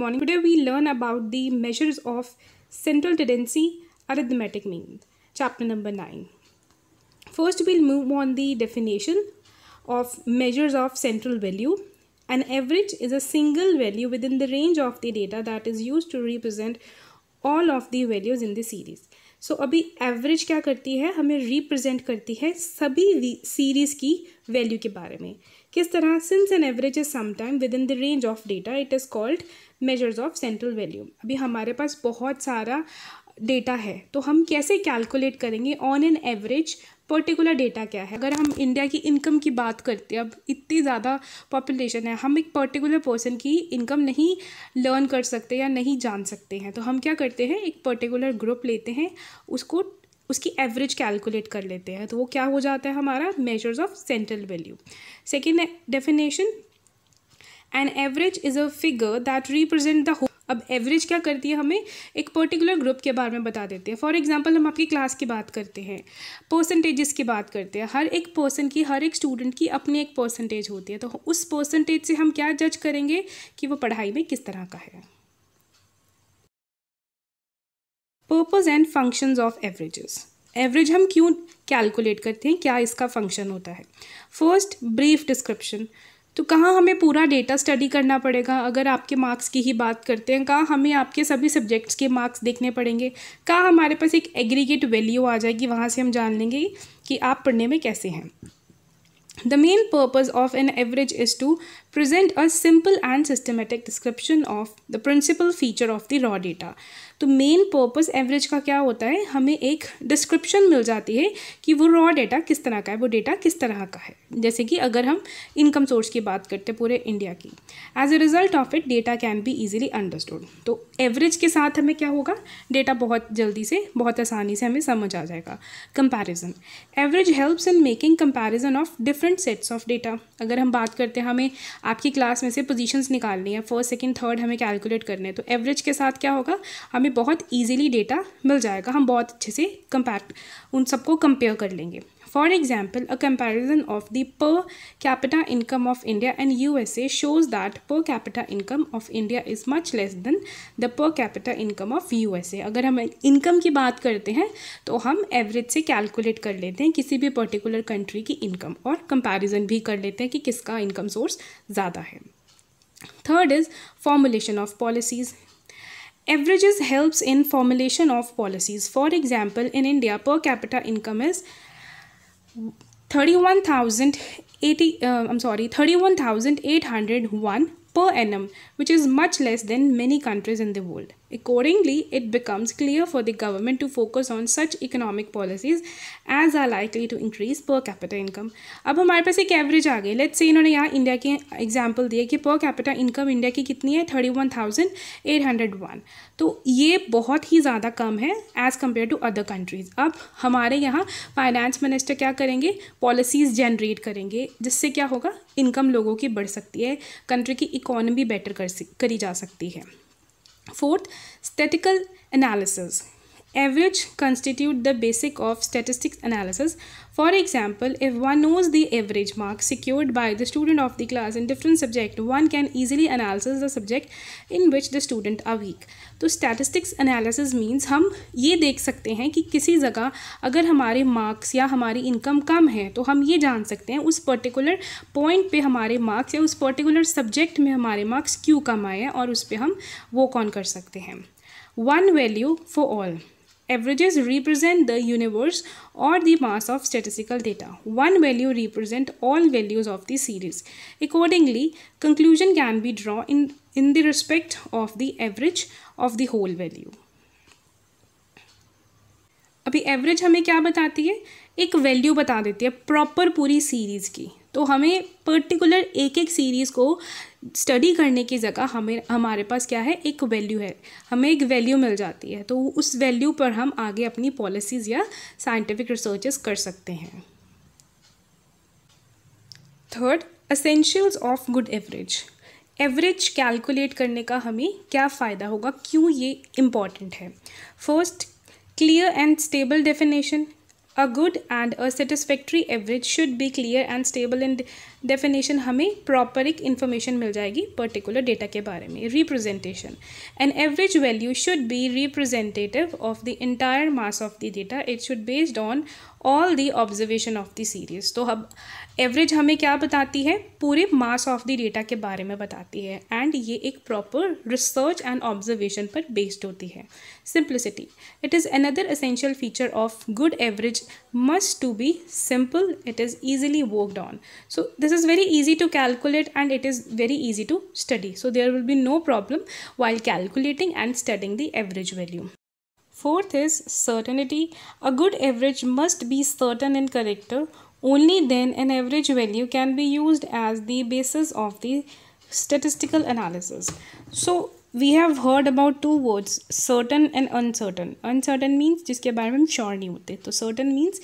morning. Today we learn about the measures of central tendency arithmetic mean, chapter number 9. First we'll move on the definition of measures of central value. An average is a single value within the range of the data that is used to represent all of the values in the series. So so, अभी average क्या करती है हमें represent करती है सभी series की value के बारे में किस तरह since an average is somewhere within the range of data it is called measures of central value अभी हमारे पास बहुत सारा डेटा है तो हम कैसे कैलकुलेट करेंगे on an average particular data क्या है अगर हम इंडिया की इनकम की बात करते हैं अब इतनी ज़्यादा पॉपुलेशन है हम एक पर्टिकुलर पर्सन की इनकम नहीं लर्न कर सकते या नहीं जान सकते हैं तो हम क्या करते हैं एक पर्टिकुलर ग्रुप लेते हैं उसको उसकी एवरेज कैलकुलेट कर लेते हैं तो वो क्या हो जाता है हमारा measures of central value second definition an average is a figure that represent the अब एवरेज क्या करती है हमें एक पर्टिकुलर ग्रुप के बारे में बता देते हैं फॉर एग्जाम्पल हम आपकी क्लास की बात करते हैं परसेंटेजेस की बात करते हैं हर एक पर्सन की हर एक स्टूडेंट की अपनी एक परसेंटेज होती है तो उस परसेंटेज से हम क्या जज करेंगे कि वो पढ़ाई में किस तरह का है purpose and functions of averages average हम क्यों कैलकुलेट करते हैं क्या इसका फंक्शन होता है फर्स्ट ब्रीफ डिस्क्रिप्शन तो कहाँ हमें पूरा डेटा स्टडी करना पड़ेगा अगर आपके मार्क्स की ही बात करते हैं कहाँ हमें आपके सभी सब्जेक्ट्स के मार्क्स देखने पड़ेंगे कहाँ हमारे पास एक एग्रीगेट वैल्यू आ जाएगी वहाँ से हम जान लेंगे कि आप पढ़ने में कैसे हैं the main purpose of an average is to present a simple and systematic description of the principal feature of the raw data तो मेन पर्पस एवरेज का क्या होता है हमें एक डिस्क्रिप्शन मिल जाती है कि वो रॉ डेटा किस तरह का है वो डेटा किस तरह का है जैसे कि अगर हम इनकम सोर्स की बात करते हैं पूरे इंडिया की as a result of it data can be easily understood तो एवरेज के साथ हमें क्या होगा डेटा बहुत जल्दी से बहुत आसानी से हमें समझ आ जाएगा comparison average helps in making comparison of different sets of data अगर हम बात करते हैं हमें आपकी क्लास में से पोजीशंस निकालनी है फर्स्ट सेकंड थर्ड हमें कैलकुलेट करने हैं तो एवरेज के साथ क्या होगा हमें बहुत ईजिली डेटा मिल जाएगा हम बहुत अच्छे से कंपैक्ट उन सबको कंपेयर कर लेंगे For example, a comparison of the per capita income of India and USA shows that per capita income of India is much less than the per capita income of USA. अगर हम income की बात करते हैं तो हम average से calculate कर लेते हैं किसी भी particular country की income और comparison भी कर लेते हैं कि किसका income source ज़्यादा है Third is formulation of policies. Averages helps in formulation of policies. For example, in India, per capita income is 31,080 uh, I'm sorry 31,801 per annum which is much less than many countries in the world Accordingly, it becomes clear for the government to focus on such economic policies as are likely to increase per capita income. अब हमारे पास एक average आ गई let's say इन्होंने यहाँ India के example दिए कि per capita income India की कितनी है thirty one thousand eight hundred one तो ये बहुत ही ज़्यादा कम है as compare to other countries अब हमारे यहाँ फाइनेंस मिनिस्टर क्या करेंगे पॉलिसीज़ जनरेट करेंगे जिससे क्या होगा इनकम लोगों की बढ़ सकती है कंट्री की इकोनॉमी बेटर कर करी जा सकती है Fourth, statistical analysis. Average constitute the basic of statistics analysis For example, if one knows the average mark secured by the student of the class in different subject, one can easily analyze the subject in which the student are weak. तो statistics analysis means हम ये देख सकते हैं कि किसी जगह अगर हमारे marks या हमारी income कम है तो हम ये जान सकते हैं उस particular point पे हमारे marks या उस particular subject में हमारे marks क्यों कम आए हैं और उस पर हम वो कौन कर सकते हैं one value for all Averages represent the universe or the mass of statistical data. One value represents all values of the series. Accordingly, conclusion can be drawn in, in the respect of the average of the whole value. अभी average हमें क्या बताती है एक value बता देती है proper पूरी सीरीज़ की तो हमें पर्टिकुलर एक एक सीरीज़ को स्टडी करने की जगह हमें हमारे पास क्या है एक वैल्यू है हमें एक वैल्यू मिल जाती है तो उस वैल्यू पर हम आगे अपनी पॉलिसीज़ या साइंटिफिक रिसर्चेस कर सकते हैं third essentials of good average average calculate करने का हमें क्या फ़ायदा होगा क्यों ये इम्पॉर्टेंट है first clear and stable definition a good and a satisfactory average should be clear and stable in definition हमें प्रॉपर एक इन्फॉर्मेशन मिल जाएगी पर्टिकुलर डेटा के बारे में representation and average value should be representative of the entire mass of the data it should based on all the observation of the series तो अब average हमें क्या बताती है पूरे मास ऑफ द डेटा के बारे में बताती है एंड ये एक प्रॉपर रिसर्च एंड ऑब्जर्वेशन पर बेस्ड होती है simplicity it is another essential feature of good average must to be simple it is easily worked on so this is very easy to calculate and it is very easy to study so there will be no problem while calculating and studying the average value Fourth is certainty. A good average must be certain in character. Only then an average value can be used as the basis of the statistical analysis. So we have heard about two words certain and uncertain. Uncertain means जिसके बारे में हम नहीं होते तो certain means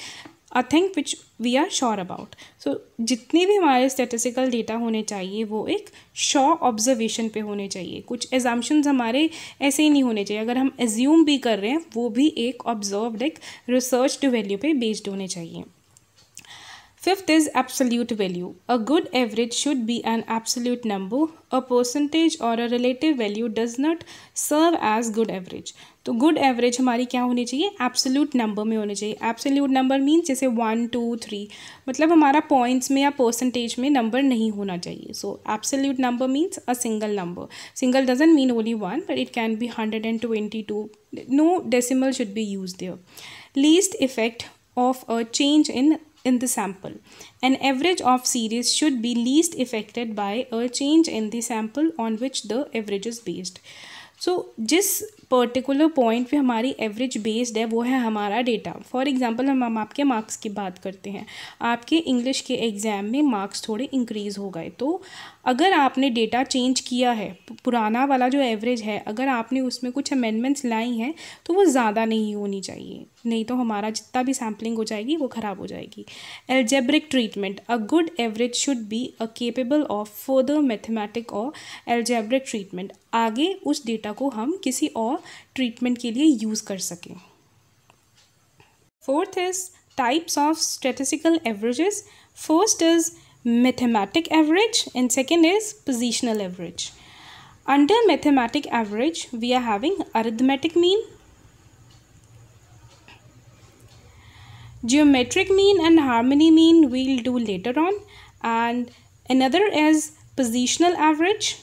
a thing which we are sure about so जितने भी हमारे स्टेटिस्टिकल डेटा होने चाहिए वो एक शॉ ऑब्जर्वेशन पे होने चाहिए कुछ एग्जाम्पन्स हमारे ऐसे ही नहीं होने चाहिए अगर हम एज्यूम भी कर रहे हैं वो भी एक ऑब्जर्व एक रिसर्च वैल्यू पे बेस्ड होने चाहिए fifth is absolute value a good average should be an absolute number a percentage or a relative value does not serve as good average तो गुड एवरेज हमारी क्या होनी चाहिए एब्सोल्यूट नंबर में होनी चाहिए एब्सोल्यूट नंबर मीन्स जैसे one two three मतलब हमारा पॉइंट्स में या परसेंटेज में नंबर नहीं होना चाहिए so absolute number means a single number single doesn't mean only one but it can be hundred and twenty two no decimal should be use the least effect of a change in in the sample an average of series should be least affected by a change in the sample on which the average is based so जिस particular point पे हमारी average based है वो है हमारा data for example हम हम आपके मार्क्स की बात करते हैं आपके इंग्लिश के एग्ज़ाम में मार्क्स थोड़े इंक्रीज़ हो गए तो अगर आपने डेटा चेंज किया है पुराना वाला जो एवरेज है अगर आपने उसमें कुछ अमेंडमेंट्स लाई हैं तो वो ज़्यादा नहीं होनी चाहिए नहीं तो हमारा जितना भी सैम्पलिंग हो जाएगी वो ख़राब हो जाएगी algebraic treatment a good average should be a capable of further mathematic or algebraic treatment आगे उस डेटा को हम किसी और ट्रीटमेंट के लिए यूज़ कर सकें fourth is types of statistical averages first is mathematic average and second is positional average. Under mathematic average, we are having arithmetic mean, geometric mean and harmony mean we'll do later on and another is positional average.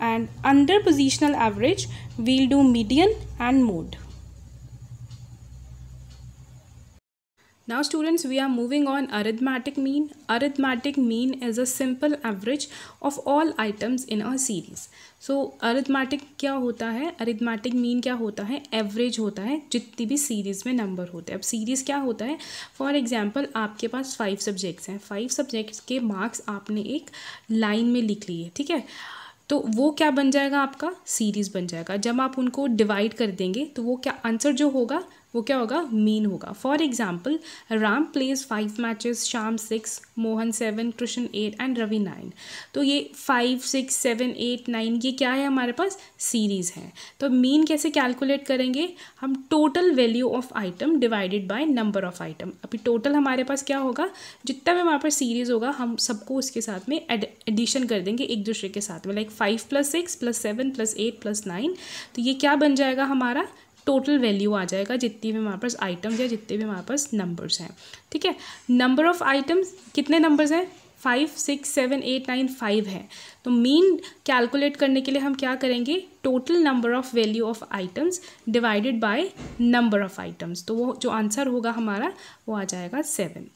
And under positional average, we'll do median and mode. Now students we are moving on arithmetic mean. Arithmetic mean is a simple average of all items in a series. So arithmetic क्या होता है arithmetic mean क्या होता है average होता है जितनी भी series में number होते हैं अब series क्या होता है for example आपके पास five subjects हैं five subjects के marks आपने एक line में लिख लिए ठीक है तो वो क्या बन जाएगा आपका सीरीज़ बन जाएगा जब आप उनको डिवाइड कर देंगे तो वो क्या आंसर जो होगा वो क्या होगा मीन होगा for example Ram plays five matches Shyam six Mohan seven Krishna eight and Ravi nine तो ये five six seven eight nine ये क्या है हमारे पास सीरीज़ है तो मीन कैसे कैलकुलेट करेंगे हम total value of item divided by number of item अभी टोटल हमारे पास क्या होगा जितना भी हमारे पास सीरीज़ होगा हम सबको उसके साथ में एडिशन कर देंगे एक दूसरे के साथ में like five plus six plus seven plus eight plus nine तो ये क्या बन जाएगा हमारा टोटल वैल्यू आ जाएगा जितनी भी हमारे पास आइटम्स या जितने भी हमारे पास नंबर्स हैं ठीक है नंबर ऑफ आइटम्स कितने नंबर्स हैं five six seven eight nine five है तो मीन कैलकुलेट करने के लिए हम क्या करेंगे total number of value of items divided by number of items तो वो जो आंसर होगा हमारा वो आ जाएगा सेवन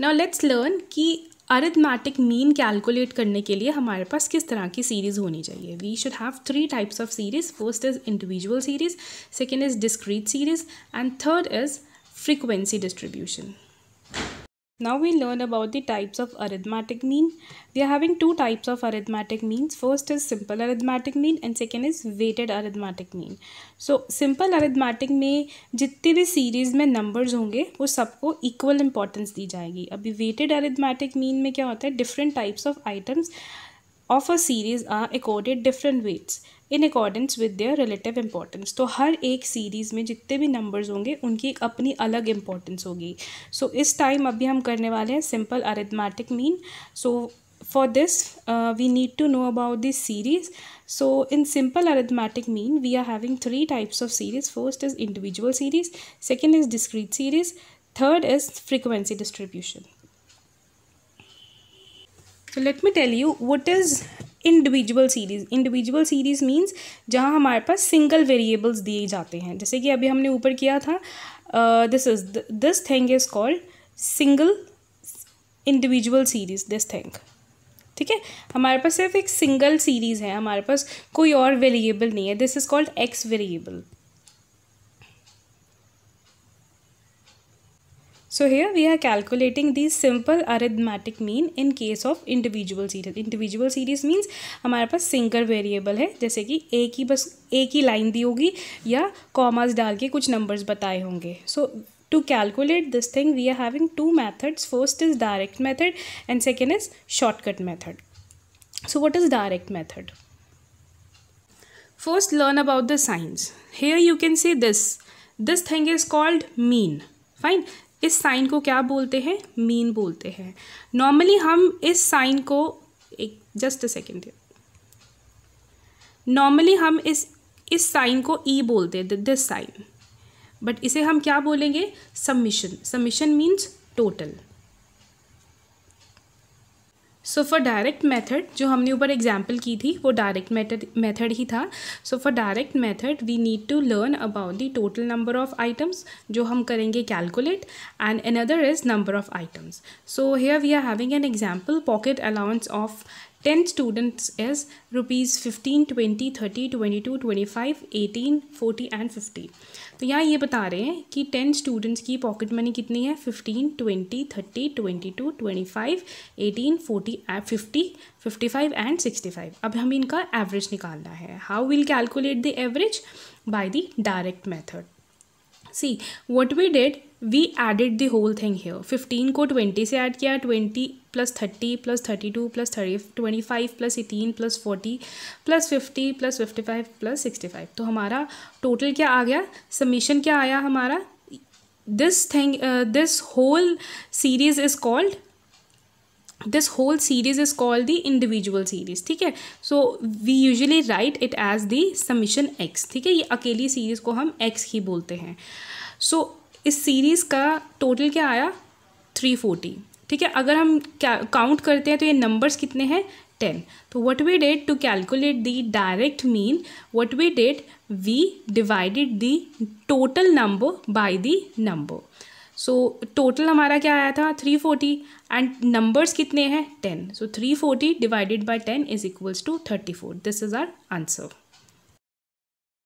नाउ लेट्स लर्न कि अरिथमेटिक मीन कैलकुलेट करने के लिए हमारे पास किस तरह की सीरीज़ होनी चाहिए we should have three types of series first is individual series second is discrete series and third is frequency distribution Now we learn about the types of arithmetic mean. We are having two types of arithmetic means. First is simple arithmetic mean and second is weighted arithmetic mean. So simple arithmetic में जितने bhi series में numbers honge wo sabko equal importance di jayegi abhi weighted arithmetic mean में kya hota hai different types of items of a series are accorded different weights in accordance with their relative importance तो हर एक series में जितने भी numbers होंगे उनकी एक अपनी अलग इम्पॉर्टेंस होगी सो इस टाइम अभी हम करने वाले हैं simple arithmetic mean so for this we need to know about this series so in simple arithmetic mean we are having three types of series first is individual series second is discrete series third is frequency distribution So let me tell you what is individual series individual series means जहाँ हमारे पास single variables दिए जाते हैं जैसे कि अभी हमने ऊपर किया था this is this thing is called single individual series this thing ठीक है हमारे पास सिर्फ एक सिंगल सीरीज़ है हमारे पास कोई और वेरिएबल नहीं है this is called X variable So here we are calculating the simple arithmetic mean in case of individual series. Individual series means हमारे पास सिंगल वेरिएबल है जैसे कि एक ही बस एक ही लाइन दी होगी या कॉमास डाल के कुछ नंबर्स बताए होंगे so to calculate this thing we are having two methods first is direct method and second is shortcut method so what is direct method first learn about the signs here you can see this this thing is called mean fine इस sign को क्या बोलते हैं mean बोलते हैं normally हम इस sign को एक जस्ट अ सेकेंड नॉर्मली हम इस इस साइन को ई e बोलते हैं दिस साइन बट इसे हम क्या बोलेंगे summation summation means total so for direct method जो हमने ऊपर एग्जाम्पल की थी वो डायरेक्ट मेथड मेथड ही था so for direct method we need to learn about the total number of items जो हम करेंगे calculate and another is number of items so here we are having an example pocket allowance of 10 students is rupees fifteen twenty thirty twenty two twenty five eighteen forty and fifty तो यहाँ ये बता रहे हैं कि ten students की pocket money कितनी है fifteen twenty thirty twenty two twenty five eighteen forty fifty fifty five and sixty five अब हमें इनका एवरेज निकालना है how will calculate the average by the direct method see what we did we added the whole thing here fifteen को twenty से add किया twenty plus thirty plus thirty two plus thirty twenty five plus eighteen plus forty plus fifty plus fifty five plus sixty five तो हमारा total क्या आ गया summation क्या आया हमारा this thing this whole series is called this whole series is called the individual series ठीक है so we usually write it as the summation X ठीक है ये अकेली सीरीज़ को हम एक्स ही बोलते हैं so इस सीरीज़ का टोटल क्या आया थ्री फोर्टी ठीक है अगर हम क्या काउंट करते हैं तो ये नंबर्स कितने हैं टेन तो what we did to calculate the direct mean what we did we divided the total number by the number so total हमारा क्या आया था थ्री फोर्टी एंड नंबर्स कितने हैं ten so three forty divided by ten is equals to thirty four this is our answer